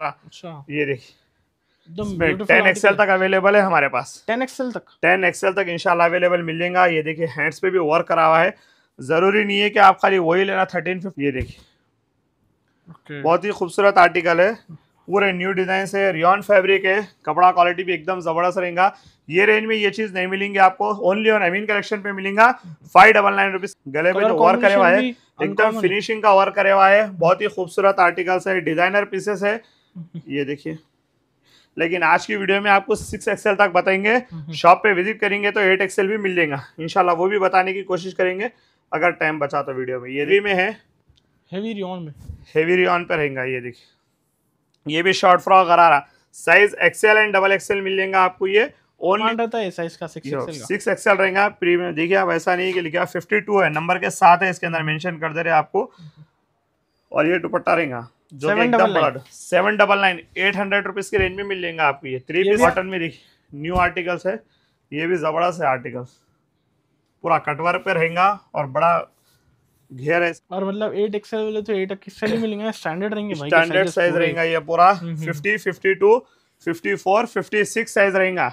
अच्छा। ये देखिए हैंड्स पे भी वर्क करा हुआ है जरूरी नहीं है कि आप खाली वही लेना थर्टीन फिफ्टी ये देखिए बहुत ही खूबसूरत आर्टिकल है पूरे न्यू डिज़ाइन है रियॉन फेब्रिक है कपड़ा क्वालिटी भी एकदम ज़बरदस्त रहेगा ये रेंज में ये चीज़ नहीं मिलेंगी आपको ओनली ऑन अमीन कलेक्शन पे मिलेगा फाइव डबल नाइन रुपीज़ गले पे जो वर्क करे हुआ है एकदम फिनिशिंग का वर्क करे हुआ है बहुत ही खूबसूरत आर्टिकल्स है डिज़ाइनर पीसेस है ये देखिए लेकिन आज की वीडियो में आपको सिक्स एक्सएल तक बताएंगे शॉप पे विजिट करेंगे तो एट एक्सएल भी मिल जाएगा इनशाला वो भी बताने की कोशिश करेंगे अगर टाइम बचा तो वीडियो में ये भी में है हेवी रियॉन में हेवी रियॉन पर रहेगा ये देखिए ये भी शॉर्ट फ्रॉक करा रहा size XL and double XL मिल जाएगा आपको ये सिक्स एक्सेल रहेगा प्रीमियम देखिए आप ऐसा नहीं कि लिखा फिफ्टी टू है नंबर के साथ है इसके अंदर मेंशन कर दे रहे आपको और ये दुपट्टा रहेगा जो एकदम seven double nine eight hundred rupees के रेंज में मिल जाएंगे आपको ये थ्री पीस कॉटन में देखिए न्यू आर्टिकल्स है ये भी जबरदस्त है आर्टिकल्स पूरा कटवर पे रहेगा और बड़ा घेर है और मतलब एट एक्सएल वाले तो एट एक्सएल ही मिलेंगे स्टैंडर्ड रहेंगे स्टैंडर्ड साइज रहेगा ये पूरा fifty fifty two fifty four fifty six size रहेगा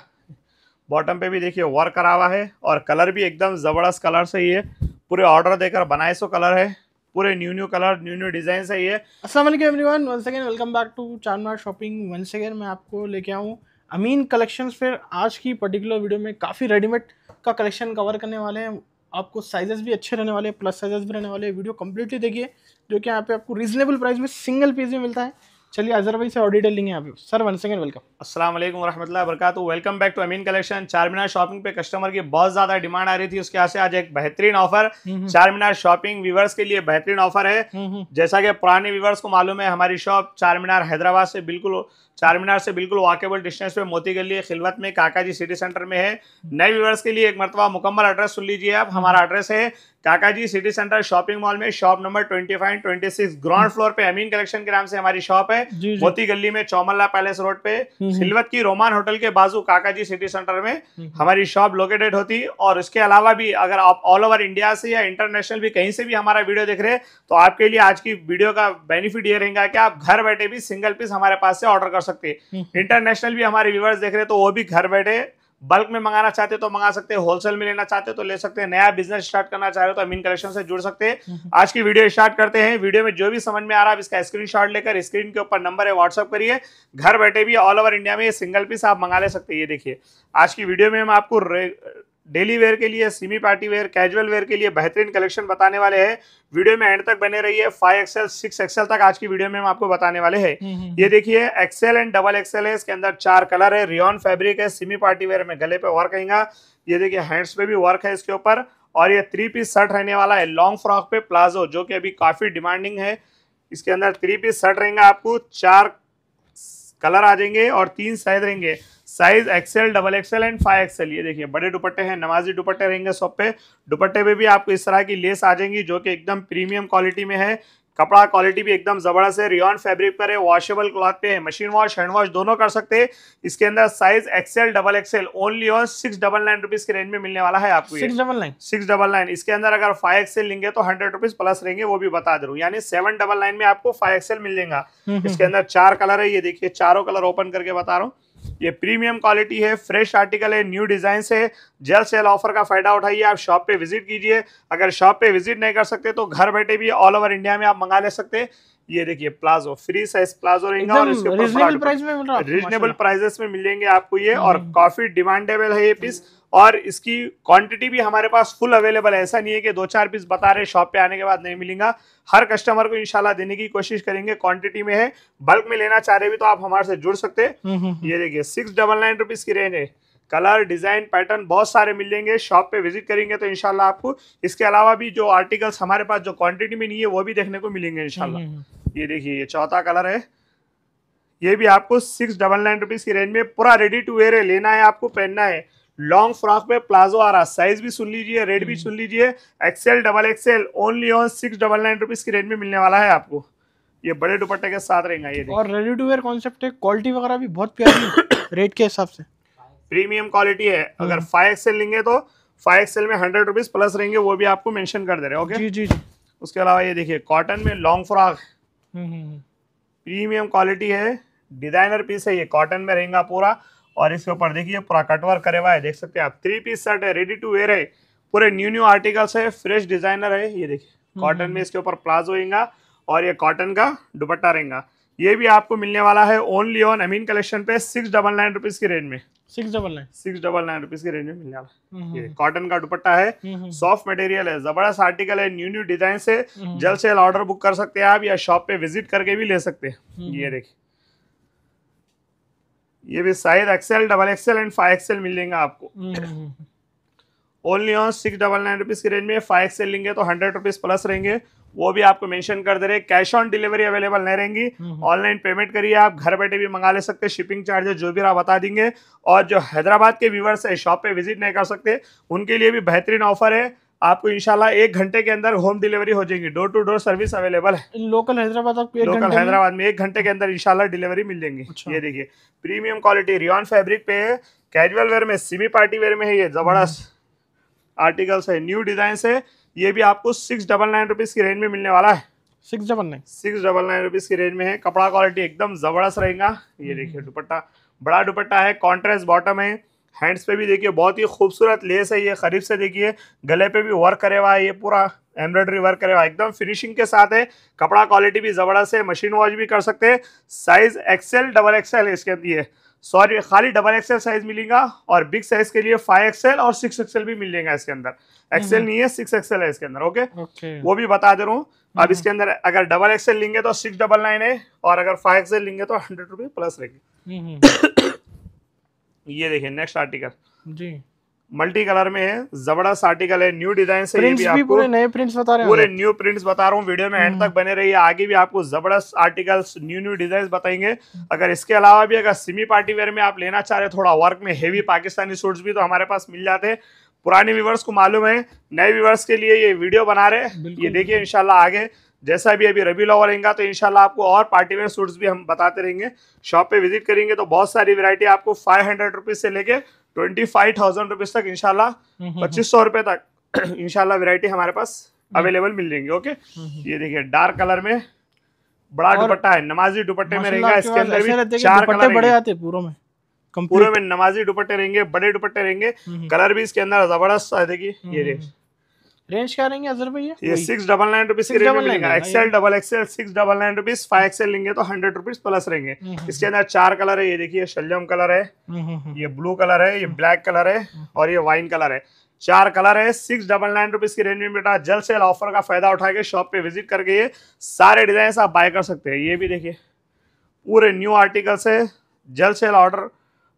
बॉटम पे भी देखिए वर्क करा हुआ है और कलर भी एकदम ज़बरदस्त कलर से ही है पूरे ऑर्डर देकर बनाए सो कलर है पूरे new new colour new new design है ये असलम back to Charminar shopping once again मैं आपको लेके आऊँ अमीन कलेक्शन फिर आज की पर्टिकुलर वीडियो में काफ़ी रेडीमेड का कलेक्शन कवर करने वाले हैं आपको साइजेस भी अच्छे रहने वाले हैं प्लस साइजेस भी रहने वाले हैं वीडियो कम्प्लीटली देखिए जो कि यहाँ पे आपको रीजनेबल प्राइस में सिंगल पीस भी मिलता है चलिए अजहर भाई से ऑडिटर लेंगे आप सर वन सेकंड वेलकम अस्सलाम वालेकुम असल वरहमल वरक welcome back to Amin collection Charminar shopping पे कस्टमर की बहुत ज्यादा डिमांड आ रही थी उसके आज एक बेहतरीन ऑफर चार मीनार शॉपिंग व्यूवर्स के लिए बेहतरीन ऑफर है हम्म, हम्म। जैसा कि पुराने व्यूवर्स को मालूम है हमारी शॉप चार मीनार हैदराबाद से बिल्कुल चार मीनार से बिल्कुल वाकेबल डिस्टेंस पे मोती गली खिलवत में काका जी सिटी सेंटर में है हम्म। नए व्यूवर्स के लिए एक मरतबा मुकम्मल एड्रेस सुन लीजिए आप हमारा एड्रेस है Kaka ji city centre shopping mall में shop number twenty five twenty six ground hmm. Floor पे अमीन कलेक्शन के नाम से हमारी शॉप है मोती गली में चौमल्ला पैलेस रोड पे हम्म, हम्म। सिलवत की रोमान होटल के बाजू काका जी सिटी सेंटर में हमारी शॉप लोकेटेड होती और उसके अलावा भी अगर आप ऑल ओवर इंडिया से या इंटरनेशनल भी कहीं से भी हमारा वीडियो देख रहे हैं तो आपके लिए आज की वीडियो का बेनिफिट ये रहेगा कि आप घर बैठे भी सिंगल पीस हमारे पास से ऑर्डर कर सकते हैं इंटरनेशनल भी हमारे व्यूवर्स देख रहे हैं तो वो भी घर बैठे बल्क में मंगाना चाहते तो मंगा सकते हैं होलसेल में लेना चाहते तो ले सकते हैं नया बिजनेस स्टार्ट करना चाह रहे हो तो अमीन कलेक्शन से जुड़ सकते हैं हम्म, हम्म। आज की वीडियो स्टार्ट करते हैं वीडियो में जो भी समझ में आ रहा है इसका स्क्रीन लेकर स्क्रीन के ऊपर नंबर है व्हाट्सअप करिए घर बैठे भी ऑल ओवर इंडिया में सिंगल पीस आप मंगा ले सकते हैं ये देखिए आज की वीडियो में हम आपको डेली वेयर के लिए semi party wear casual wear के लिए बेहतरीन कलेक्शन बताने वाले हैं वीडियो में एंड तक बने रही है फाइव एक्सएल सिक्स एक्सएल तक आज की वीडियो में हम आपको बताने वाले हैं हम्म, हम्म, ये हम्म। देखिए एक्सएल एंड डबल एक्सएल है इसके अंदर चार कलर है रियॉन फैब्रिक है सीमी पार्टी वेयर में गले पे वर्क आएगा ये देखिए हैंड्स पे भी वर्क है इसके ऊपर और ये थ्री पीस शर्ट रहने वाला है लॉन्ग फ्रॉक पे प्लाजो जो कि अभी काफी डिमांडिंग है इसके अंदर थ्री पीस शर्ट रहेगा आपको चार कलर आ जाएंगे और तीन साइज रहेंगे size XL double XL and five XL ये देखिए बड़े दुपट्टे हैं नमाजी दुपट्टे रहेंगे सब पे दुपट्टे पे भी आपको इस तरह की लेस आ जाएंगी जो कि एकदम प्रीमियम क्वालिटी में है कपड़ा क्वालिटी भी एकदम ज़बरदस्त है रियॉन फैब्रिक पर है वॉशेबल क्लॉथ पे है मशीन वॉश हैंड वॉश दोनों कर सकते हैं इसके अंदर size XL double XL only on six double nine rupees के रेंज में मिलने वाला है आपको six double nine six double nine इसके अंदर अगर फाइव एक्सेल लेंगे तो हंड्रेड रुपीज प्लस रहेंगे वो भी बता दे रू यानी सेवन डबल नाइन में आपको फाइव एक्सएल मिल जाएगा हम्म, हम्म, इसके अंदर हम्म। चार कलर है ये देखिए चारों कलर ओपन करके बता रहा हूँ ये प्रीमियम क्वालिटी है फ्रेश आर्टिकल है न्यू डिज़ाइन है जल सेल ऑफर का फ़ायदा उठाइए आप शॉप पे विजिट कीजिए अगर शॉप पे विजिट नहीं कर सकते तो घर बैठे भी ऑल ओवर इंडिया में आप मंगा ले सकते हैं ये देखिए प्लाजो फ्री साइज प्लाजो रहेगा और इसके रीजनेबल प्राइस में रीजनेबल प्राइजेस में मिलेंगे आपको ये और हम्म। काफी डिमांडेबल है ये पीस और इसकी क्वांटिटी भी हमारे पास फुल अवेलेबल है ऐसा नहीं है कि दो चार पीस बता रहे शॉप पे आने के बाद नहीं मिलेगा हर कस्टमर को इंशाल्लाह देने की कोशिश करेंगे क्वांटिटी में है बल्क में लेना चाह रहे भी तो आप हमारे से जुड़ सकते हैं हम्म, हम्म, हम्म। ये देखिए सिक्स डबल नाइन रुपीज की रेंज है कलर डिज़ाइन पैटर्न बहुत सारे मिल जाएंगे शॉप पे विजिट करेंगे तो इनशाला आपको इसके अलावा भी जो आर्टिकल्स हमारे पास जो क्वांटिटी में नहीं है वो भी देखने को मिलेंगे इनशाला ये देखिए ये चौथा कलर है ये भी आपको सिक्स डबल नाइन रुपीज़ की रेंज में पूरा रेडी टू वेयर है लेना है आपको पहनना है लॉन्ग फ्रॉक में प्लाजो आ रहा साइज भी सुन लीजिए रेट भी हम्म। सुन लीजिए XL double XL only on six double nine rupees की रेंज में मिलने वाला है आपको ये बड़े दुपट्टे के साथ रहेगा ये और रेडी टू वेयर कॉन्सेप्ट है क्वालिटी वगैरह भी बहुत प्यारी रेट के हिसाब से प्रीमियम क्वालिटी है हम्म। अगर फाइव एक्सेल लेंगे तो फाइव एक्सेल में हंड्रेड रुपीज प्लस रहेंगे वो भी आपको मेंशन कर दे रहे ओके जी जी जी उसके अलावा ये देखिए कॉटन में लॉन्ग फ्रॉक प्रीमियम क्वालिटी है डिजाइनर पीस है ये कॉटन में रहेगा पूरा और इसके ऊपर देखिए पूरा कटवर करे हुआ है देख सकते हैं आप थ्री पीस शर्ट है रेडी टू वेयर है पूरे न्यू न्यू आर्टिकल्स है फ्रेश डिजाइनर है ये देखिए कॉटन हम्म, में हम्म। इसके ऊपर प्लाजो रहेगा और ये कॉटन का दुपट्टा रहेगा ये भी आपको मिलने वाला है ओनली ऑन अमीन कलेक्शन पे सिक्स डबल नाइन रुपीज की रेंज में six double nine six double nine rupees की रेंज में मिलने वाला हम्म, ये कॉटन का दुपट्टा है सॉफ्ट मटेरियल है जबरदस्त आर्टिकल है न्यू न्यू डिजाइन से जल्द से जल्द ऑर्डर बुक कर सकते हैं आप या शॉप पे विजिट करके भी ले सकते हैं ये देखिए ये भी शायद XL double XL and five XL मिलेगा आपको only on six double nine rupees की रेंज में फाइव एक्सएल लेंगे तो हंड्रेड रुपीज़ प्लस रहेंगे वो भी आपको मेंशन कर दे रहे कैश ऑन डिलीवरी अवेलेबल नहीं रहेंगी ऑनलाइन हम्म, पेमेंट हम्म। करिए आप घर बैठे भी मंगा ले सकते शिपिंग चार्जेस जो भी आप बता देंगे और जो हैदराबाद के व्यूवर्स है शॉप पे विजिट नहीं कर सकते उनके लिए भी बेहतरीन ऑफर है आपको इंशाल्लाह एक घंटे के अंदर होम डिलीवरी हो जाएगी door to door service available है लोकल हैदराबाद लोकल हैदराबाद में एक घंटे के अंदर इंशाल्लाह डिलीवरी मिल जाएंगी अच्छा। ये देखिए प्रीमियम क्वालिटी रियॉन फैब्रिक पे है कैजुअल वेयर में सिमी पार्टी वेयर में है ये जबरदस्त आर्टिकल्स है न्यू डिजाइन है ये भी आपको सिक्स डबल नाइन रुपीज़ की रेंज में मिलने वाला है six double nine six double nine rupees की रेंज में है कपड़ा क्वालिटी एकदम ज़बरदस्त रहेगा ये हम्म। देखिए दुपट्टा बड़ा दुपट्टा है कॉन्ट्रेस्ट बॉटम है हैंड्स पे भी देखिए बहुत ही खूबसूरत लेस है ये खरीब से देखिए गले पे भी वर्क करे हुआ है ये पूरा एम्ब्रॉयडरी वर्क करे हुआ एकदम फिनिशिंग के साथ है कपड़ा क्वालिटी भी ज़बरदस्त है मशीन वॉश भी कर सकते हैं साइज़ एक्सेल डबल एक्सेल इसके अंदर सॉरी खाली डबल एक्सेल साइज मिलेगा और बिग साइज के लिए फाइव एक्सेल और सिक्स एक्सेल भी मिल जाएगा इसके अंदर एक्सेल नहीं है सिक्स एक्सेल है इसके अंदर ओके वो भी बता दे रहा हूँ अब इसके अंदर अगर डबल एक्सेल लेंगे तो सिक्स डबल नाइन है और अगर फाइव एक्सेल लेंगे तो हंड्रेड रुपीज प्लस रहेगी ये देखिए नेक्स्ट आर्टिकल जी मल्टी कलर में है जबरदस्त आर्टिकल है न्यू डिजाइन से ये भी आपको पूरे नए प्रिंट्स बता रहे हैं पूरे न्यू प्रिंट्स बता रहा हूँ वीडियो में एंड हम्म। तक बने रहिए आगे भी आपको जबरदस्त आर्टिकल्स न्यू न्यू डिजाइन बताएंगे हम्म। अगर इसके अलावा भी अगर सिमी पार्टी वेयर में आप लेना चाह रहे थोड़ा वर्क में हेवी पाकिस्तानी सूट भी तो हमारे पास मिल जाते हैं पुराने व्यूवर्स को मालूम है नए व्यूवर्स के लिए ये वीडियो बना रहे ये देखिए इनशाला आगे जैसा भी अभी रबी लॉ रहेगा तो इनशाला आपको और पार्टी वेयर सूट्स भी हम बताते रहेंगे शॉप पे विजिट करेंगे तो बहुत सारी वैरायटी आपको फाइव हंड्रेड रुपीज से लेके ट्वेंटी फाइव थाउजेंड रुपीज तक इनशाला हम्म, हम्म, हम्म। पच्चीस सौ रुपए तक इनशाला वैरायटी हमारे पास अवेलेबल मिल जाएंगे ओके ये देखिए डार्क कलर में बड़ा दुपट्टा है नमाजी दुपट्टे में रहेगा इसके अंदर भी चार कलर बड़े आते पूरे में पूरे में नमाजी दुपट्टे रहेंगे बड़े दुपट्टे रहेंगे कलर भी इसके अंदर जबरदस्त देखिए ये देखिए रेंज क्या रहेंगे अजर भैया ये सिक्स डबल नाइन रुपीज की रेंज मिलेगा XL double XL six double nine rupees five XL लेंगे तो हंड्रेड रुपीज प्लस रहेंगे हम्म, हम्म, इसके अंदर चार कलर है ये देखिए शलजम कलर हम्म, है ये ब्लू कलर है ये ब्लैक कलर है और ये वाइन कलर है चार कलर है सिक्स डबल नाइन रुपीज की रेंज में बेटा जल्द से जल्द ऑफर का फायदा उठा के शॉप पे विजिट करके ये सारे डिजाइन आप बाय कर सकते हैं ये भी देखिए पूरे न्यू आर्टिकल्स है जल्द से जल्द ऑर्डर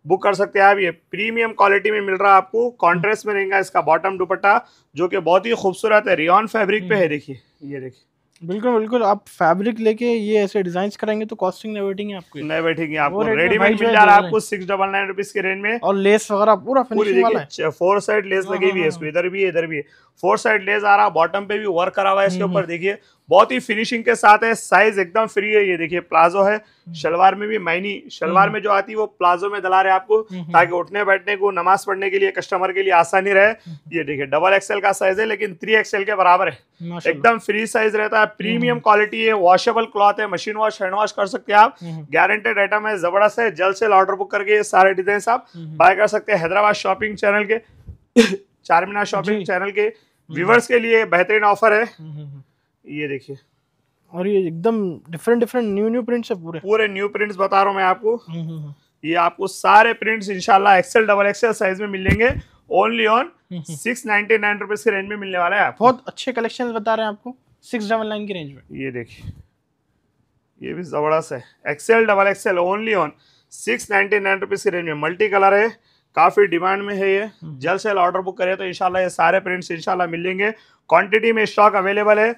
बुक कर सकते हैं आप ये प्रीमियम क्वालिटी में मिल रहा है आपको कॉन्ट्रेस्ट में रहेगा इसका बॉटम दुपट्टा जो कि बहुत ही खूबसूरत है रियॉन फैब्रिक पे है हम्म। देखिए ये देखिए बिल्कुल बिल्कुल आप फैब्रिक लेके ये ऐसे डिजाइन करेंगे तो कॉस्टिंग नहीं बैठेंगे आपको नहीं बैठेंगे आपको रेडीमेड मिल जा रहा है आपको सिक्स डबल नाइन रुपीज के रेंज में और लेस वगैरह पूरा फिनिशिंग वाला है फोर साइड लेस लगी हाँ, हुई है इसको हाँ। इधर भी है इधर भी है फोर साइड लेस आ रहा है बॉटम पे भी वर्क करा हुआ है इसके हम्म, हम्म। ऊपर देखिए बहुत ही फिनिशिंग के साथ है साइज एकदम फ्री है ये देखिए प्लाजो है शलवार में भी मैनी शलवार में जो आती है वो प्लाजो में दला रहे आपको हम्म, हम्म। ताकि उठने बैठने को नमाज पढ़ने के लिए कस्टमर के लिए आसानी रहे हम्म। ये देखिए डबल एक्सएल का साइज है लेकिन थ्री एक्सएल के बराबर है एकदम फ्री साइज रहता है प्रीमियम क्वालिटी है वॉशेबल क्लॉथ है मशीन वॉश हैंड वॉश कर सकते हैं आप गारंटेड आइटम है जबरदस्त है जल्द से ऑर्डर बुक करके सारे डिजाइन आप बाय कर सकते हैं हैदराबाद शॉपिंग चैनल के चार शॉपिंग चैनल के व्यूवर्स के लिए बेहतरीन ऑफर है ये देखिए और ये एकदम different different new new prints है पूरे पूरे न्यू प्रिंट्स बता रहा हूँ मैं आपको हम्म, हम्म, हम्म। ये आपको सारे प्रिंट्स इनशाला एक्सेल डबल एक्सेल साइज में मिलेंगे only on six ninety nine rupees के रेंज में मिलने वाला है बहुत अच्छे कलेक्शन बता रहे हैं आपको सिक्स डबल नाइन की रेंज में ये देखिए ये भी ज़बरदस्त है XL double XL only on six ninety nine rupees की रेंज में मल्टी कलर है काफ़ी डिमांड में है ये जल्द से जल्द ऑर्डर बुक करें तो इनशाला ये सारे प्रिंट्स इनशाला मिलेंगे क्वांटिटी में स्टॉक अवेलेबल है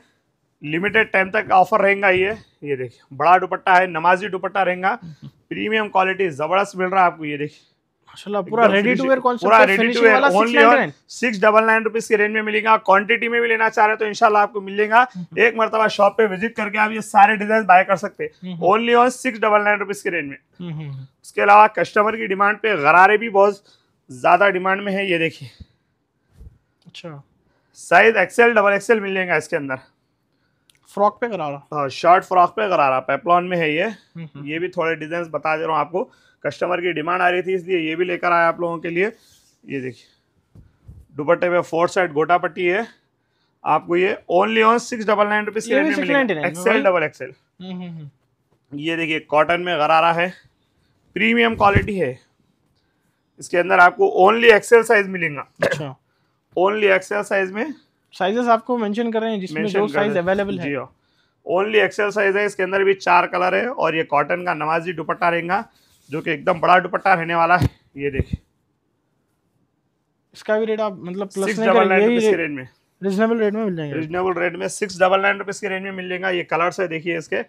लिमिटेड टाइम तक ऑफर रहेगा ये ये देखिए बड़ा दुपट्टा है नमाजी दुपट्टा रहेगा प्रीमियम क्वालिटी जबरदस्त मिल रहा है आपको ये देखिए पूरा ready to wear six double nine rupees के रेंज में मिलेगा क्वांटिटी में भी लेना चाह रहे तो इनशाला आपको मिलेगा एक मरतबा शॉप पे विजिट करके आप ये सारे डिजाइन बाय कर सकते हैं only six double nine rupees के रेंज में उसके अलावा कस्टमर की डिमांड पे गरारे भी बहुत ज्यादा डिमांड में है ये देखिए अच्छा साइज एक्सेल डबल एक्सेल मिलेगा इसके अंदर फ्रॉक पे करा रहा हाँ शर्ट फ्रॉक पे करा रहा पेपलॉन में है ये हम्म, हम्म। ये भी थोड़े डिजाइन बता दे रहा हूँ आपको कस्टमर की डिमांड आ रही थी इसलिए ये भी लेकर आया आप लोगों के लिए ये देखिए दुपट्टे पे फोर साइड गोटा पट्टी है आपको ये only on six double nine rupees XL double XL ये देखिए कॉटन में गरारा है प्रीमियम क्वालिटी है इसके अंदर आपको ओनली एक्सेल साइज मिलेगा ओनली एक्सेल साइज में साइजेस आपको मेंशन कर रहे हैं जिसमें जो साइज अवेलेबल है ओनली एक्सेल साइज है इसके अंदर भी चार कलर है और ये कॉटन का नवाजी दुपट्टा रहेगा जो कि एकदम बड़ा दुपट्टा रहने वाला है ये देखिए इसका भी रेट आप मतलब प्लस नहीं रेंज में रीजनेबल रेट में मिल जाएगा रीजनेबल रेट में सिक्स डबल नाइन रुपीज के रेंज में मिल जाएगा ये कलर से देखिए इसके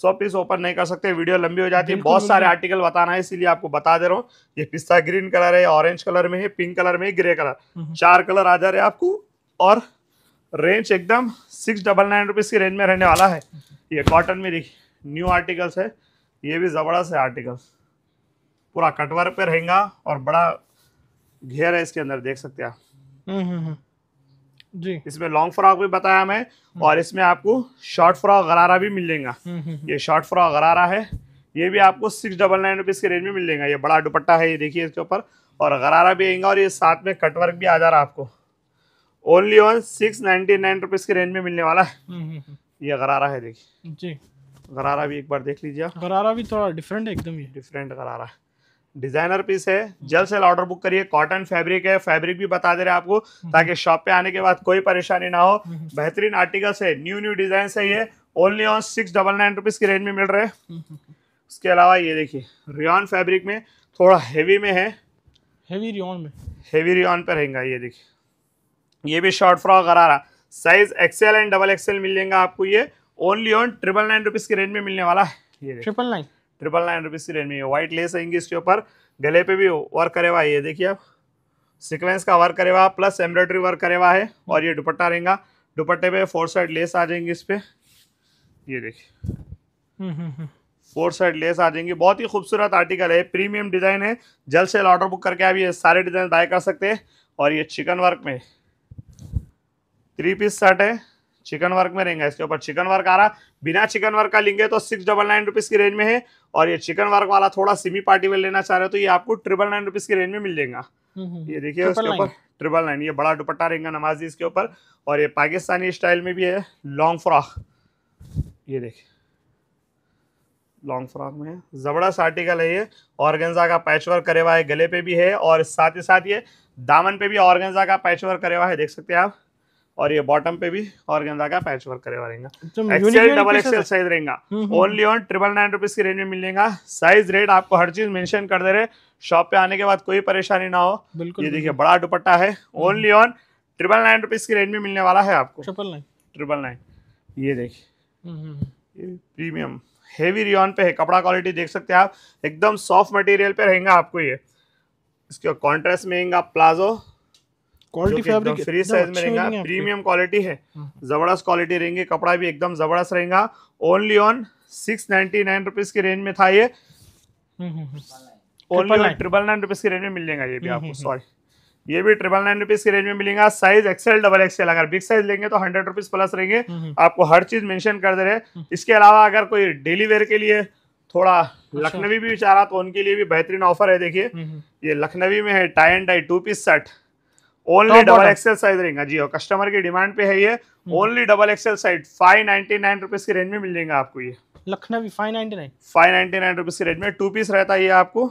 सौ पीस ओपन नहीं कर सकते वीडियो लंबी हो जाती है बहुत सारे आर्टिकल बताना है इसीलिए आपको बता दे रहा हूँ ये पिस्ता ग्रीन कलर है ऑरेंज कलर में है पिंक कलर में है ग्रे हम्म। कलर चार कलर आ जा रहे हैं आपको और रेंज एकदम सिक्स डबल नाइन रुपीज़ की रेंज में रहने वाला है ये कॉटन में देखिए न्यू आर्टिकल्स है ये भी ज़बरदस्त है आर्टिकल्स पूरा कटवर पे रहेगा और बड़ा घेर है इसके अंदर देख सकते हैं आप हम्म, हम्म, हम्म। जी इसमें लॉन्ग फ्रॉक भी बताया मैं और इसमें आपको शॉर्ट फ्रॉक गरारा भी मिल जाएगा ये शॉर्ट फ्रॉक गरारा है ये भी आपको सिक्स डबल नाइन रुपीज़ के रेंज में मिल जाएगा ये बड़ा दुपट्टा है ये देखिए इसके ऊपर और गरारा भी आएगा और ये साथ में कटवर्क भी आ जा रहा है आपको only on six ninety nine rupees के रेंज में मिलने वाला है हम्म, हम्म, हम्म। ये गरारा है देखिए जी गरारा भी एक बार देख लीजिए गरारा भी थोड़ा डिफरेंट है एकदम ये डिफरेंट गरारा डिजाइनर पीस है जल्द से ऑर्डर बुक करिए कॉटन फैब्रिक है फैब्रिक भी बता दे रहे आपको ताकि शॉप पे आने के बाद कोई परेशानी ना हो बेहतरीन आर्टिकल्स है न्यू न्यू डिजाइन है ये only on six double nine rupees की रेंज में मिल रहे हैं उसके अलावा ये देखिए रियॉन फैब्रिक में थोड़ा हेवी में है हेवी रियॉन में हेवी रियॉन पर रहेंगे ये देखिए ये भी शॉर्ट फ्रॉक है size XL and double XL मिलेगा आपको ये only on triple nine rupees की रेंज में मिलने वाला है ये triple nine triple nine rupees की रेंज में व्हाइट लेस आएंगे इसके ऊपर गले पे भी वर्क करे हुआ ये देखिए आप सिक्वेंस का वर्क करे हुआ प्लस एम्ब्रॉयडरी वर्क करे हुआ है और ये दुपट्टा रहेगा दुपट्टे पे फोर साइड लेस आ जाएंगी इस पर ये देखिए फोर साइड लेस आ जाएंगी बहुत ही खूबसूरत आर्टिकल है प्रीमियम डिज़ाइन है जल्द से जल्द ऑर्डर बुक करके आप ये सारे डिज़ाइन बाय कर सकते हैं और ये चिकन वर्क में थ्री पीस सेट है चिकन वर्क में रहेगा इसके ऊपर चिकन वर्क आ रहा बिना चिकन वर्क का लेंगे तो सिक्स डबल नाइन रुपीज़ की रेंज में है और ये चिकन वर्क वाला थोड़ा सिमी पार्टी वेयर लेना चाह रहे हो तो ये आपको ट्रिपल नाइन रुपीज़ की रेंज में मिल जाएगा हम्म, हम्म। ये देखिए उसके ऊपर ट्रिपल नाइन ये बड़ा दुपट्टा रहेगा नमाजी इसके ऊपर और ये पाकिस्तानी स्टाइल में भी है लॉन्ग फ्रॉक ये देखिए लॉन्ग फ्रॉक में ज़बरदस्त आर्टिकल है ये ऑर्गेंजा का पैच वर्क करे हुआ है गले पे भी है और साथ ही साथ ये दामन पे भी ऑर्गेंजा का पैच वर्क करे हुआ है देख सकते हैं आप और ये बॉटम पे भी और गेंदा का पैच वर्क करे रहेगा डबल एक्सेल साइज रहेगा only on triple nine rupees की रेंज में मिलेगा साइज रेट आपको हर चीज मेंशन कर दे रहे शॉप पे आने के बाद कोई परेशानी ना हो बिल्कुल ये देखिए बड़ा दुपट्टा है only on triple nine rupees की रेंज में मिलने वाला है आपको ट्रिपल नाइन ट्रिपल नाइन ये देखिए प्रीमियम हेवी रियॉन पे है कपड़ा क्वालिटी देख सकते हैं आप एकदम सॉफ्ट मटेरियल पे रहेगा आपको ये इसके कॉन्ट्रेस्ट में palazzo quality fabric free size में रहेगा प्रीमियम क्वालिटी है हाँ। जबरदस्त क्वालिटी रहेंगे कपड़ा भी एकदम जबरदस्त रहेगा only on six ninety nine rupees की रेंज में था ये only on triple nine rupees की रेंज में मिल जाएगा ये भी हम्म, आपको सॉरी हम्म, ये भी ट्रिपल नाइन रुपीज की रेंज में मिलेगा साइज एक्सएल डबल एक्सएल अगर बिग साइज लेंगे तो हंड्रेड रुपीज प्लस रहेंगे हम्म, आपको हर चीज मेंशन कर दे रहे इसके अलावा अगर कोई डेली वेयर के लिए थोड़ा अच्छा। लखनवी भी चाह रहा तो उनके लिए भी बेहतरीन ऑफर है देखिए ये लखनवी में है tie and tie two piece set only double XL size रहेगा जी कस्टमर की डिमांड पे है ये only double XL size five ninety nine rupees की रेंज में मिल जाएगा आपको ये Lucknowi five ninety nine five ninety nine rupees की रेंज में टू पीस रहता है ये आपको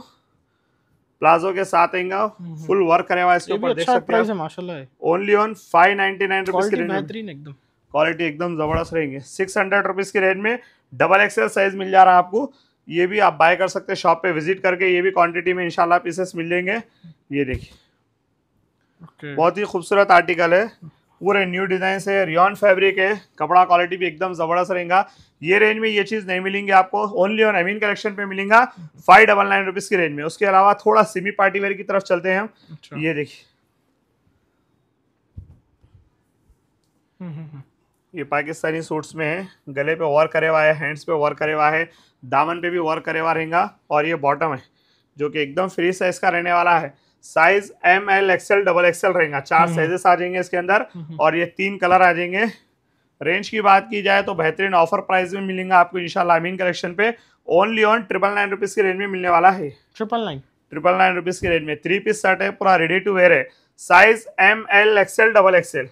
प्लाजो के साथ आएगा फुल वर्क करे हुआ इसके ऊपर देख अच्छा सकते हैं माशाल्लाह only on five ninety nine rupees की रेंज बेहतरीन एकदम क्वालिटी एकदम जबरदस्त रहेंगे सिक्स हंड्रेड रुपीज की रेंज में डबल एक्सएल साइज मिल जा रहा है आपको ये भी आप बाय कर सकते हैं शॉप पे विजिट करके ये भी क्वांटिटी में इंशाल्लाह पीसेस मिल जाएंगे ये देखिए okay. बहुत ही खूबसूरत आर्टिकल है पूरे न्यू डिज़ाइन है रियॉन फैब्रिक है कपड़ा क्वालिटी भी एकदम ज़बरदस्त रहेगा ये रेंज में ये चीज़ नहीं मिलेंगी आपको ओनली ऑन अमीन कलेक्शन पे मिलेगा फाइव डबल नाइन रुपीज़ की रेंज में उसके अलावा थोड़ा सिमी पार्टी वेयर की तरफ चलते हैं हम अच्छा। ये देखिए हम्म, हम्म, हम्म। ये पाकिस्तानी सूट्स में है गले पे वर्क करे हुआ है हैंड्स पे वर्क करे हुआ है दामन पे भी वर्क करे हुआ रहेगा और ये बॉटम है जो कि एकदम फ्री साइज का रहने वाला है size M L XL double XL रहेगा चार साइजेस हम्म। आ जाएंगे इसके अंदर हम्म, हम्म। और ये तीन कलर आ जाएंगे रेंज की बात की जाए तो बेहतरीन ऑफर प्राइस में मिलेंगे आपको इंशाल्लाह अमीन कलेक्शन पे only on triple nine rupees की रेंज में मिलने वाला है triple nine triple nine rupees की रेंज में थ्री पीस शर्ट है पूरा रेडी टू वेयर है size M L XL double XL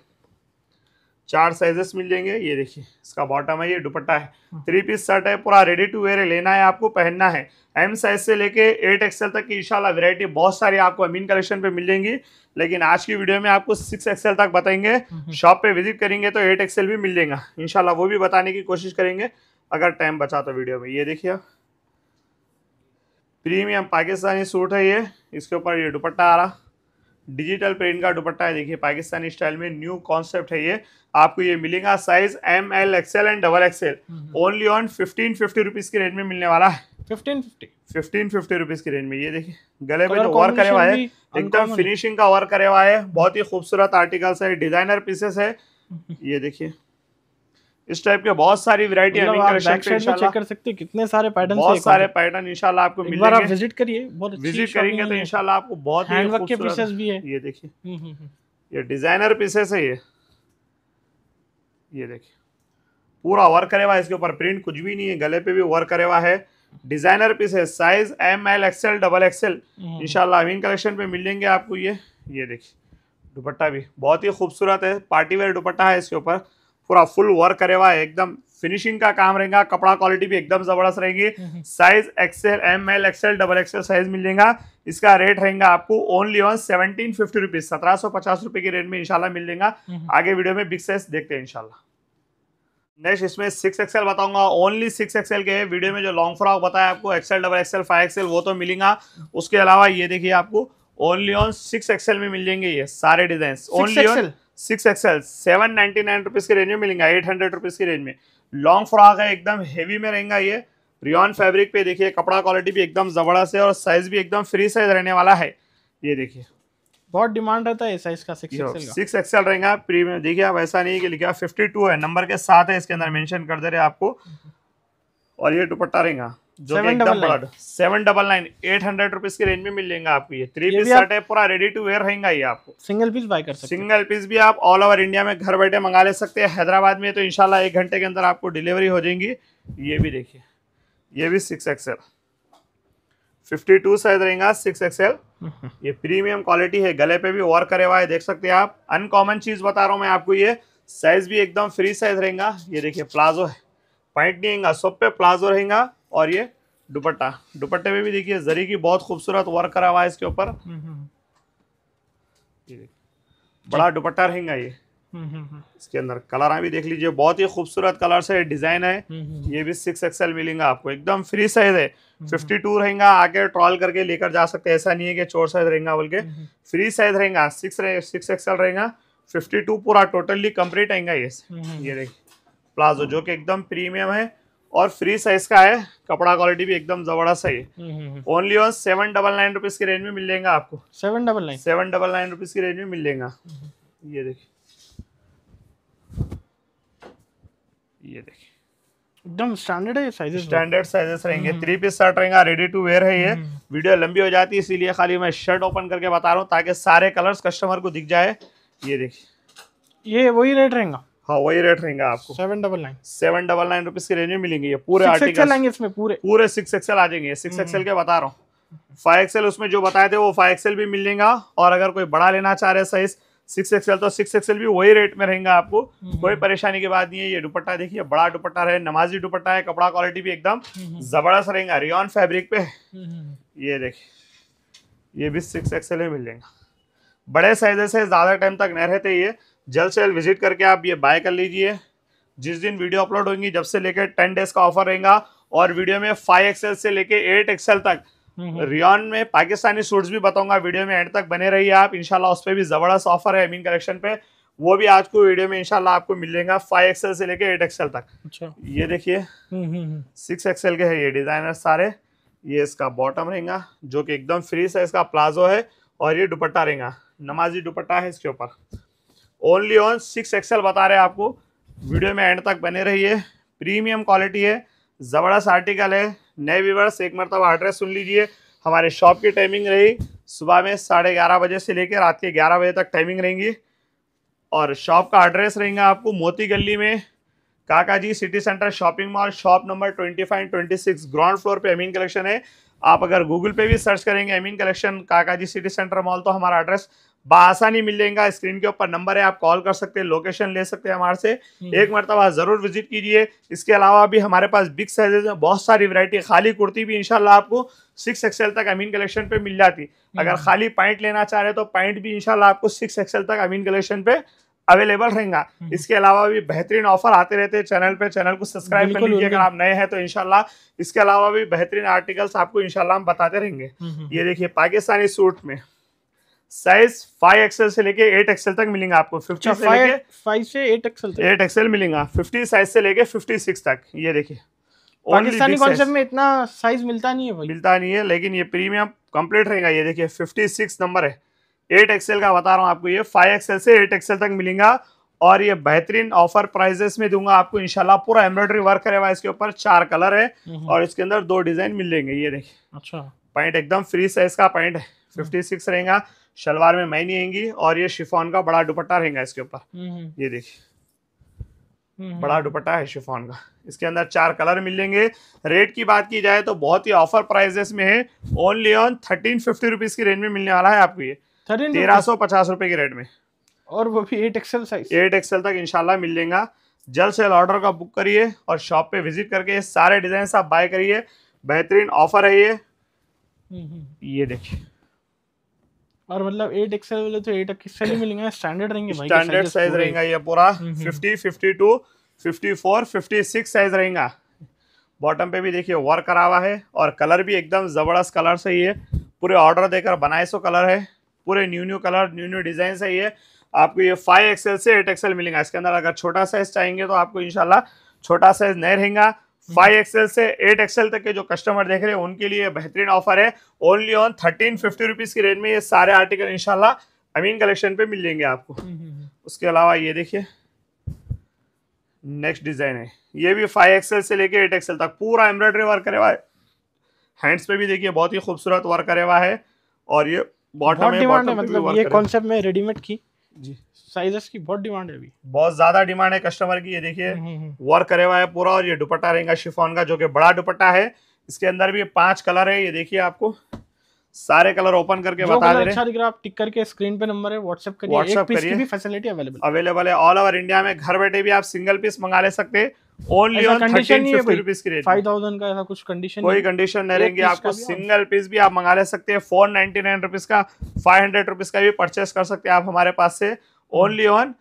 चार साइजेस मिल जाएंगे ये देखिए इसका बॉटम है ये दुपट्टा है थ्री पीस शर्ट है पूरा रेडी टू वेयर है लेना है आपको पहनना है एम साइज से लेके एट एक्सएल तक की इंशाल्लाह वैरायटी बहुत सारी आपको अमीन कलेक्शन पे मिल जाएंगी लेकिन आज की वीडियो में आपको सिक्स एक्सएल तक बताएंगे शॉप हम्म। पे विजिट करेंगे तो एट एक्सएल भी मिल जाएगा इनशाला वो भी बताने की कोशिश करेंगे अगर टाइम बचा तो वीडियो में ये देखिए प्रीमियम पाकिस्तानी सूट है ये इसके ऊपर ये दुपट्टा आ रहा डिजिटल प्रिंट का दुपट्टा है देखिए पाकिस्तानी स्टाइल में न्यू कॉन्सेप्ट है ये आपको ये मिलेगा size M L XL and double XL only on fifteen fifty rupees के रेंज में मिलने वाला है fifteen fifty fifteen fifty rupees की रेंज में ये देखिए गले में जो वर्क करे हुआ है एकदम फिनिशिंग का वर्क करे हुआ है बहुत ही खूबसूरत आर्टिकल्स है डिजाइनर पीसेस है हम्म, हम्म। ये देखिए इस टाइप के बहुत सारी वैरायटी मतलब चेक कर सकते कितने सारे पैटर्न बहुत सारे पैटर्न इनशाला आपको विजिट करिए विजिट करेंगे तो इनशाला आपको बहुत हैंडवर्क भी है ये देखिए हम्म, हम्म, हम्म। ये डिजाइनर पीसेस है ये ये देखिए पूरा वर्क करे हुआ इसके ऊपर प्रिंट कुछ भी नहीं है गले पे भी वर्क करे हुआ है डिजाइनर पीस है size M L XL double XL इनशाला अमीन कलेक्शन पे मिल जाएंगे आपको ये ये देखिए दुपट्टा भी बहुत ही खूबसूरत है पार्टी वेयर दुपट्टा है इसके ऊपर पूरा फुल वर्क करे हुआ है एकदम फिनिशिंग का काम रहेगा कपड़ा क्वालिटी भी एकदम जबरदस्त रहेगी size XL M L XL double XL size मिल जाएगा इसका रेट रहेगा आपको only on seventeen fifty rupees सत्रह सौ पचास रुपए के रेट में इंशाल्लाह मिल जाएगा आगे वीडियो में बिग साइज देखते हैं इंशाल्लाह नेक्स्ट इसमें सिक्स एक्सएल बताऊंगा ओनली सिक्स एक्सएल के वीडियो में जो लॉन्ग फ्रॉक बताया आपको XL double XL five XL वो तो मिलेगा उसके अलावा ये देखिए आपको ओनली ऑन सिक्स एक्सएल में मिल जाएंगे ये सारे design only on six XL seven ninety nine rupees के रेंज में मिलेंगे एट हंड्रेड रुपीज़ की रेंज में लॉन्ग फ्रॉक है एकदम हेवी में रहेगा ये रियॉन फैब्रिक पे देखिए कपड़ा क्वालिटी भी एकदम ज़बरदस्त है और साइज़ भी एकदम फ्री साइज़ रहने वाला है ये देखिए बहुत डिमांड रहता है साइज का सिक्स एक्सएल रहेगा प्रीमियम देखिए आप ऐसा नहीं कि लिखा फिफ्टी टू है नंबर के साथ है इसके अंदर मैंशन कर दे रहे आपको और ये दुपट्टा रहेगा जो seven double nine eight hundred rupees के रेंज में मिल जाएगा आपको ये थ्री पीस शर्ट है पूरा रेडी टू वेयर रहेगा ये आपको सिंगल पीस बाय कर सकते सिंगल पीस भी आप ऑल ओवर इंडिया में घर बैठे मंगा ले सकते हैं हैदराबाद में तो इनशाला एक घंटे के अंदर आपको डिलीवरी हो जाएगी ये भी देखिए ये भी six XL fifty two size रहेगा सिक्स हम्म. एक्सएल ये प्रीमियम क्वालिटी है गले पे भी वर्क करे हुआ है देख सकते हैं आप अनकॉमन चीज बता रहा हूँ मैं आपको ये साइज भी एकदम फ्री साइज रहेगा ये देखिए प्लाजो है पॉइंट नहीं सब पे प्लाजो रहेगा और ये दुपट्टा दुपट्टे में भी देखिए जरी की बहुत खूबसूरत वर्क करा हुआ है इसके ऊपर हम्म, हम्म, हम्म। बड़ा दुपट्टा रहेगा ये इसके अंदर कलर भी देख लीजिए बहुत ही खूबसूरत कलर से डिजाइन है ये भी सिक्स एक्सएल मिलेगा आपको एकदम फ्री साइज है फिफ्टी टू रहेगा आके ट्रॉल करके लेकर जा सकते ऐसा नहीं है कि चोर साइज रहेगा बोल के फ्री साइज रहेगा सिक्स सिक्स एक्सएल रहेगा फिफ्टी टू पूरा टोटली कंप्लीट रहेगा ये ये देख प्लाजो जो कि एकदम प्रीमियम है और फ्री साइज का है कपड़ा क्वालिटी भी एकदम जबरदस्त है only on seven double nine rupees की रेंज में मिल जाएगा आपको seven double nine seven double nine rupees की रेंज में मिल जाएगा हम्म, हम्म। ये देखिए ये देखिए एकदम स्टैंडर्ड है साइजेस स्टैंडर्ड साइजेस रहेंगे थ्री पीस शर्ट रहेगा रेडी टू वेयर है ये तो। हम्म, वीडियो लंबी हो जाती है इसीलिए खाली मैं शर्ट ओपन करके बता रहा हूँ ताकि सारे कलर्स कस्टमर को दिख जाए ये देखिए ये वही रेट रहेगा हाँ वही रेट रहेंगे आपको seven double nine seven double nine rupees की रेंज में मिलेंगे ये पूरे आर्टिकल आएंगे इसमें पूरे पूरे सिक्स एक्सएल आ जाएंगे सिक्स हम्म। एक्सएल के बता रहा हूँ फाइव एक्सएल उसमें जो बताए थे वो फाइव एक्सएल भी मिल जाएगा और अगर कोई बड़ा लेना चाह रहे साइज सिक्स एक्सएल तो सिक्स एक्सएल भी वही रेट में रहेगा आपको हम्म। कोई परेशानी की बात नहीं है ये दुपट्टा देखिए बड़ा दुपट्टा है नमाजी दुपट्टा है कपड़ा क्वालिटी भी एकदम हम्म, जबरदस्त रहेगा रियॉन फेब्रिक पे ये देखिए ये भी सिक्स एक्सएल में मिल जाएगा बड़े साइजेस है ज़्यादा टाइम तक नहीं रहते ये जल्द से जल्द विजिट करके आप ये बाय कर लीजिए जिस दिन वीडियो अपलोड होंगी जब से लेकर टेन डेज का ऑफर रहेगा और वीडियो में फाइव एक्सएल से लेके एट एक्सएल तक रियॉन में पाकिस्तानी सूट्स भी बताऊंगा वीडियो में एंड तक बने रहिए आप इनशाला उस पर भी ज़बरदस्त ऑफर है अमीन कलेक्शन पे वो भी आज को वीडियो में इनशाला आपको मिलेगा फाइव एक्सएल से लेके एट एक्सएल तक अच्छा ये देखिए सिक्स एक्सएल के है ये डिज़ाइनर सारे ये इसका बॉटम रहेगा जो कि एकदम फ्री साइज इसका प्लाजो है और ये दुपट्टा रहेगा नमाजी दुपट्टा है इसके ऊपर ओनली ऑन सिक्स एक्सएल बता रहे हैं आपको वीडियो में एंड तक बने रहिए प्रीमियम क्वालिटी है ज़बरदस्त आर्टिकल है नए व्यूवर्स एक मरतबा एड्रेस सुन लीजिए हमारे शॉप की टाइमिंग रही सुबह में साढ़े ग्यारह बजे से लेकर रात के ग्यारह बजे तक टाइमिंग रहेंगी और शॉप का एड्रेस रहेगा आपको मोती गली में Kaka ji city centre shopping mall shop number twenty five twenty six ground floor पे अमीन कलेक्शन है आप अगर गूगल पे भी सर्च करेंगे अमीन कलेक्शन काका जी सिटी सेंटर मॉल तो हमारा एड्रेस बासानी मिलेगा स्क्रीन के ऊपर नंबर है आप कॉल कर सकते हैं लोकेशन ले सकते हैं हमारे से हम्म। एक मरतबा ज़रूर विजिट कीजिए इसके अलावा भी हमारे पास बिग साइजेज में बहुत सारी वैरायटी खाली कुर्ती भी इनशाला आपको सिक्स एक्सएल तक अमीन कलेक्शन पे मिल जाती हम्म। अगर खाली पैंट लेना चाह रहे तो पैंट भी इनशाला आपको सिक्स एक्सएल तक अमीन कलेक्शन पे अवेलेबल रहेगा हम्म। इसके अलावा भी बेहतरीन ऑफर आते रहते हैं चैनल पे चैनल को सब्सक्राइब कर लीजिए अगर आप नए हैं तो इनशाला इसके अलावा भी बेहतरीन आर्टिकल्स आपको इनशाला हम बताते रहेंगे ये देखिए पाकिस्तानी सूट में साइज फाइव एक्सएल से लेके एट एक्सएल तक मिलेंगे आपको फिफ्टी अच्छा, से लेके फाइव से एट एक्सएल एट एक्सएल मिलेगा फिफ्टी साइज से लेके फिफ्टी सिक्स तक ये देखिए पाकिस्तानी कॉन्सेप्ट में इतना साइज मिलता नहीं है भाई मिलता नहीं है लेकिन ये प्रीमियम कंप्लीट रहेगा ये देखिए फिफ्टी सिक्स नंबर है एट एक्सएल का बता रहा हूँ आपको ये फाइव एक्सएल से एट एक्सएल तक मिलेगा और ये बेहतरीन ऑफर प्राइजेस में दूंगा आपको इनशाला पूरा एम्ब्रॉयडरी वर्क करे हुआ इसके ऊपर चार कलर है हम्म। और इसके अंदर दो डिजाइन मिलेंगे ये देखिए अच्छा पैंट एकदम फ्री साइज का पैंट है फिफ्टी सिक्स रहेगा शलवार में मैनी आएंगी और ये शिफोन का बड़ा दुपट्टा रहेगा इसके ऊपर हम्म, हम्म। ये देखिए हम्म, बड़ा दुपट्टा है शिफोन का इसके अंदर चार कलर मिलेंगे रेट की बात की जाए तो बहुत ही ऑफर प्राइजेस में है only on thirteen fifty rupees की रेंज में मिलने वाला है आपको ये तेरह सौ पचास रुपए की रेट में और वो भी eight XL size eight XL तक इनशाला मिलेगा जल्द से जल्द ऑर्डर का बुक करिए और शॉप पे विजिट करके सारे डिजाइन आप बाय करिए बेहतरीन ऑफर है ये ये देखिए और मतलब 8 एक्सेल वाले तो 8 एक्सेल ही मिलेंगे स्टैंडर्ड रहेंगे भाई स्टैंडर्ड साइज रहेगा ये पूरा 50 52 54 56 साइज रहेगा बॉटम पे भी देखिए वर्क करा हुआ है और कलर भी एकदम ज़बरदस्त कलर से ही है पूरे ऑर्डर देकर बनाए सो कलर है पूरे new new colour new new design से ही है आपको ये फाइव एक्सेल से एट एक्सेल मिलेगा इसके अंदर अगर छोटा साइज चाहेंगे तो आपको इनशाला छोटा साइज नहीं रहेगा फाइव एक्सएल से एट एक्सएल तक के जो कस्टमर देख रहे हैं उनके लिए बेहतरीन ऑफर है only on thirteen fifty rupees की रेंज में ये सारे आर्टिकल इनशाला अमीन कलेक्शन पे मिल जाएंगे आपको हम्म, हम्म, हम्म। उसके अलावा ये देखिए नेक्स्ट डिजाइन है ये भी फाइव एक्सएल से लेके एट एक्सएल तक पूरा एम्ब्रॉयडरी वर्क करे हुआ है हैंड्स पे भी देखिए बहुत ही खूबसूरत वर्क करे हुआ है और ये बॉटम मतलब ये कॉन्सेप्ट में रेडीमेड की जी साइजेस की बहुत डिमांड है अभी बहुत ज्यादा डिमांड है कस्टमर की ये देखिए वर्क हम्म, हम्म, हम्म। करे हुआ है पूरा और ये दुपट्टा रहेगा शिफॉन का जो कि बड़ा दुपट्टा है इसके अंदर भी पांच कलर है ये देखिए आपको सारे कलर ओपन करके बता दे रहे अच्छा आप टिक करके स्क्रीन पे नंबर है व्हाट्सएप करिए एक पीस की भी फैसिलिटी अवेलेबल अवेलेबल है ऑल ओवर इंडिया में घर बैठे भी आप सिंगल पीस मंगा ले सकते हैं ओनली कंडीशन नहीं है भाई फाइव थाउजेंड का ऐसा कुछ कंडीशन कोई कंडीशन नहीं रहेंगे आपको सिंगल पीस भी आप मंगा ले सकते हैं फोर नाइनटी नाइन रुपीज का फाइव हंड्रेड रुपीज का भी परचेस कर सकते हैं आप हमारे पास से ओनली ऑन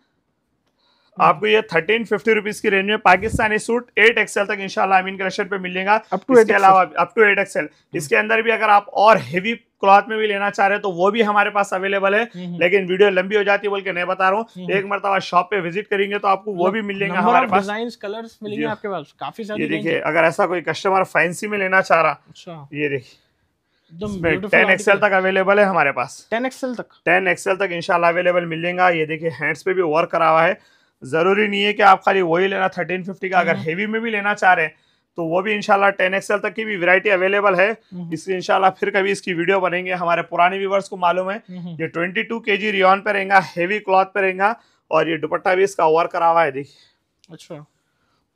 आपको ये थर्टीन फिफ्टी रुपीज की रेंज में पाकिस्तानी सूट एट एक्सएल तक इंशाल्लाह अमीन कलेक्शन पे मिलेगा अप अलावा अप टू एट एक्सएल इसके अंदर भी अगर आप और हेवी क्लॉथ में भी लेना चाह रहे हैं तो वो भी हमारे पास अवेलेबल है हम्म, हम्म। लेकिन वीडियो लंबी हो जाती है बोल के नहीं बता रहा हूँ हम्म, एक मरतबा शॉप पे विजिट करेंगे तो आपको वो मतलब भी मिलेंगे हमारे पास डिजाइन कलर्स मिलेंगे आपके पास काफी सारे देखिए अगर ऐसा कोई कस्टमर फैंसी में लेना चाह रहा अच्छा। ये देखिए टेन एक्सएल तक अवेलेबल है हमारे पास टेन एक्सएल तक टेन एक्सएल तक इनशाला अवेलेबल मिलेगा ये देखिए हैंड्स पे भी वर्क करा हुआ है जरूरी नहीं है कि आप खाली वही लेना थर्टीन फिफ्टी का अगर हेवी में भी लेना चाह रहे हैं तो वो भी इनशाला टेन एक्सएल तक की भी वैरायटी अवेलेबल है हम्म। इसलिए इनशाला फिर कभी इसकी वीडियो बनेंगे हमारे पुराने व्यूवर्स को मालूम है हम्म। ये ट्वेंटी टू के जी रियॉन पे रहेंगे हेवी क्लॉथ पे रहेंगे और ये दुपट्टा भी इसका ओवर करा हुआ है देखिए अच्छा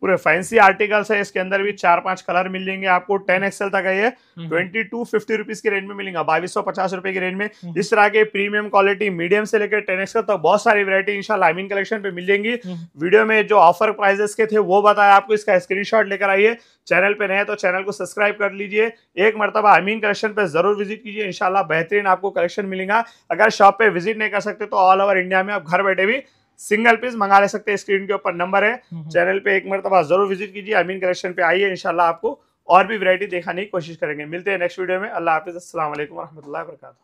पूरे फैंसी आर्टिकल्स है इसके अंदर भी चार पांच कलर मिल जाएंगे आपको टेन एक्सएल तक है ट्वेंटी टू फिफ्टी रुपीज की रेंज में मिलेंगे बाईस सौ पचास रुपए की रेंज में हम्म। इस तरह के प्रीमियम क्वालिटी मीडियम से लेकर टेन एक्सएल तक बहुत सारी वेरायटी इंशाल्लाह कलेक्शन पे मिल जाएंगी हम्म। वीडियो में जो ऑफर प्राइजेस के थे वो बताया आपको इसका स्क्रीन लेकर आइए चैनल पे नए तो चैनल को सब्सक्राइब कर लीजिए एक मरतबा आमीन कलेक्शन पे जरूर विजिट कीजिए इंशाल्लाह बेहतरीन आपको कलेक्शन मिलेगा अगर शॉप पे विजिट नहीं कर सकते तो ऑल ओवर इंडिया में आप घर बैठे भी सिंगल पीस मंगा ले सकते हैं स्क्रीन के ऊपर नंबर है हम्म, हम्म। चैनल पे एक मरतबा जरूर विजिट कीजिए अमीन कलेक्शन पे आइए इनशाला आपको और भी वैरायटी देखाने की कोशिश करेंगे मिलते हैं नेक्स्ट वीडियो में अल्लाह हाफिज़ असल वरहमल वर्का